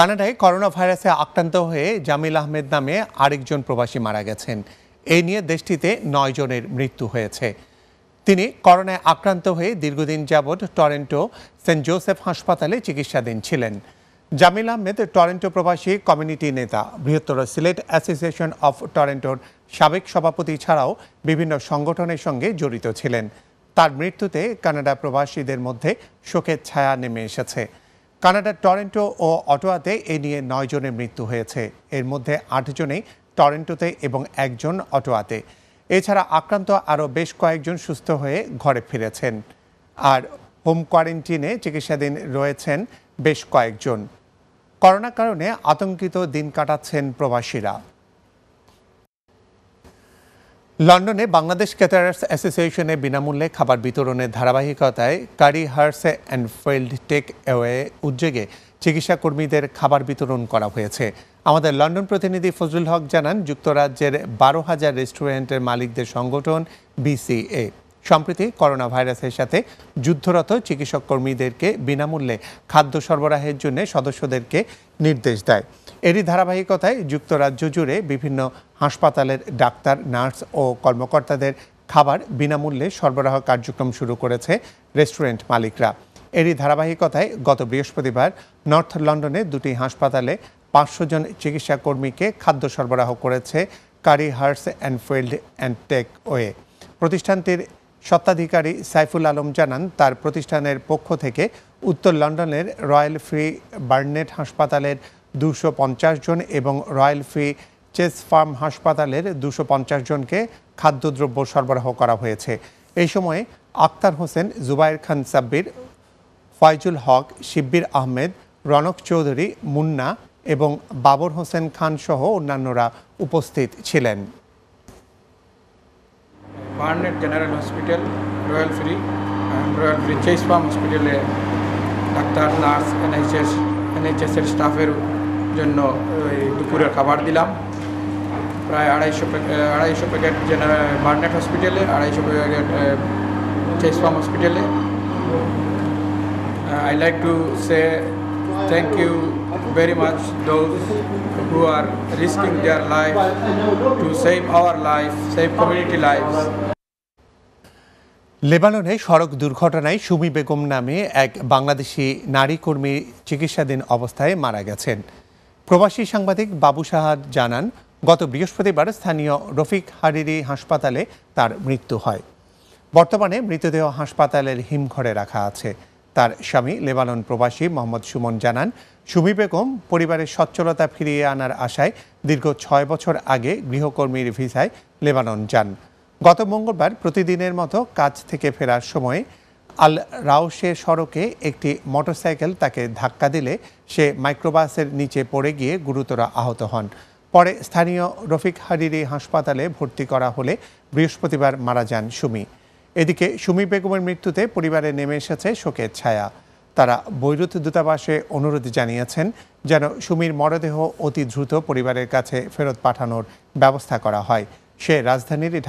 কানাডায় করোনা ভাইরাসে আক্রান্ত হয়ে জামিল আহমেদ নামে আরেকজন প্রবাসী মারা গেছেন এ নিয়ে দেশটিতে নয় জনের মৃত্যু হয়েছে তিনি করোনায় আক্রান্ত হয়ে দীর্ঘদিন যাবৎ টরেন্টো সেন্ট জোসেফ হাসপাতালে চিকিৎসাধীন ছিলেন জামিল আহমেদ টরেন্টো প্রবাসী কমিউনিটি নেতা বৃহত্তর সিলেট অ্যাসোসিয়েশন অফ টরেন্টোর সাবেক সভাপতি ছাড়াও বিভিন্ন সংগঠনের সঙ্গে জড়িত ছিলেন তার মৃত্যুতে কানাডা প্রবাসীদের মধ্যে শোকের ছায়া নেমে এসেছে কানাডার টরেন্টো ও অটোয়াতে এ নিয়ে নয় জনের মৃত্যু হয়েছে এর মধ্যে আট জনেই টরেন্টোতে এবং একজন অটোয়াতে এছাড়া আক্রান্ত আরও বেশ কয়েকজন সুস্থ হয়ে ঘরে ফিরেছেন আর হোম কোয়ারেন্টিনে চিকিৎসাধীন রয়েছেন বেশ কয়েকজন করোনার কারণে আতঙ্কিত দিন কাটাচ্ছেন প্রবাসীরা লন্ডনে বাংলাদেশ ক্যাটারার্স অ্যাসোসিয়েশনে বিনামূল্যে খাবার বিতরণের ধারাবাহিকতায় Curry Hearts and Field Take Away উদ্যোগে চিকিৎসা কর্মীদের খাবার বিতরণ করা হয়েছে আমাদের লন্ডন প্রতিনিধি ফজলুল হক জানান যুক্তরাজ্যের বারো হাজার রেস্টুরেন্টের মালিকদের সংগঠন বিসিএ সম্প্রতি করোনা ভাইরাসের সাথে যুদ্ধরত চিকিৎসক কর্মীদেরকে বিনামূল্যে খাদ্য সরবরাহের জন্য সদস্যদেরকে নির্দেশ দেয় এরই ধারাবাহিকতায় যুক্তরাজ্য জুড়ে বিভিন্ন হাসপাতালের ডাক্তার নার্স ও কর্মকর্তাদের খাবার বিনামূল্যে সরবরাহ কার্যক্রম শুরু করেছে রেস্টুরেন্ট মালিকরা এরই ধারাবাহিকতায় গত বৃহস্পতিবার নর্থ লন্ডনে দুটি হাসপাতালে পাঁচশো জন চিকিৎসা কর্মীকে খাদ্য সরবরাহ করেছে Curry Hearts and Field and Take Way প্রতিষ্ঠানটির স্বত্বাধিকারী সাইফুল আলম জানান তার প্রতিষ্ঠানের পক্ষ থেকে উত্তর লন্ডনের রয়্যাল ফ্রি বার্নেট হাসপাতালের দুশো পঞ্চাশ জন এবং রয়্যাল ফ্রি চেস ফার্ম হাসপাতালের দুশো পঞ্চাশ জনকে খাদ্যদ্রব্য সরবরাহ করা হয়েছে এই সময়ে আক্তার হোসেন জুবাইর খান সাব্বির ফয়জুল হক শিব্বির আহমেদ রনক চৌধুরী মুন্না এবং বাবর হোসেন খান সহ অন্যান্যরা উপস্থিত ছিলেন Barnet General Hospital Royal Free Royal Free Chase Farm হসপিটালে ডাক্তার নার্স এনএইচএস এনএইচএসের স্টাফের জন্য দুপুরের খাবার দিলাম প্রায় আড়াইশো আড়াইশো প্যাকেট জেনারেল বার্নেট হসপিটালে আড়াইশো প্যাকেট চেইস ফার্ম হসপিটালে I like to say Thank you very much those who are risking their life to save our life, save community lives. লেবাননে সড়ক দুর্ঘটনায় সুমি বেগম নামে এক বাংলাদেশি নারী কর্মী চিকিৎসাধীন অবস্থায় মারা গেছেন প্রবাসী সাংবাদিক বাবু সাহাদ জানান গত বৃহস্পতিবার স্থানীয় রফিক হারিরি হাসপাতালে তার মৃত্যু হয় বর্তমানে মৃতদেহ হাসপাতালের হিমঘরে রাখা আছে তার স্বামী লেবানন প্রবাসী মোহাম্মদ সুমন জানান সুমি বেগম পরিবারের সচ্ছলতা ফিরিয়ে আনার আশায় দীর্ঘ ছয় বছর আগে গৃহকর্মীর ভিসায় লেবানন যান গত মঙ্গলবার প্রতিদিনের মতো কাজ থেকে ফেরার সময় আল রাউসে সড়কে একটি মোটরসাইকেল তাকে ধাক্কা দিলে সে মাইক্রোবাসের নিচে পড়ে গিয়ে গুরুতর আহত হন পরে স্থানীয় রফিক হারিরি হাসপাতালে ভর্তি করা হলে বৃহস্পতিবার মারা যান সুমি এদিকে সুমি বেগমের মৃত্যুতে পরিবারে নেমে এসেছে শোকের ছায়া তারা বৈরুত দূতাবাসে অনুরোধ জানিয়েছেন যেন সুমির মরদেহ অতি দ্রুত পরিবারের কাছে ফেরত পাঠানোর ব্যবস্থা করা হয় সে রাজধানীর ঢাকা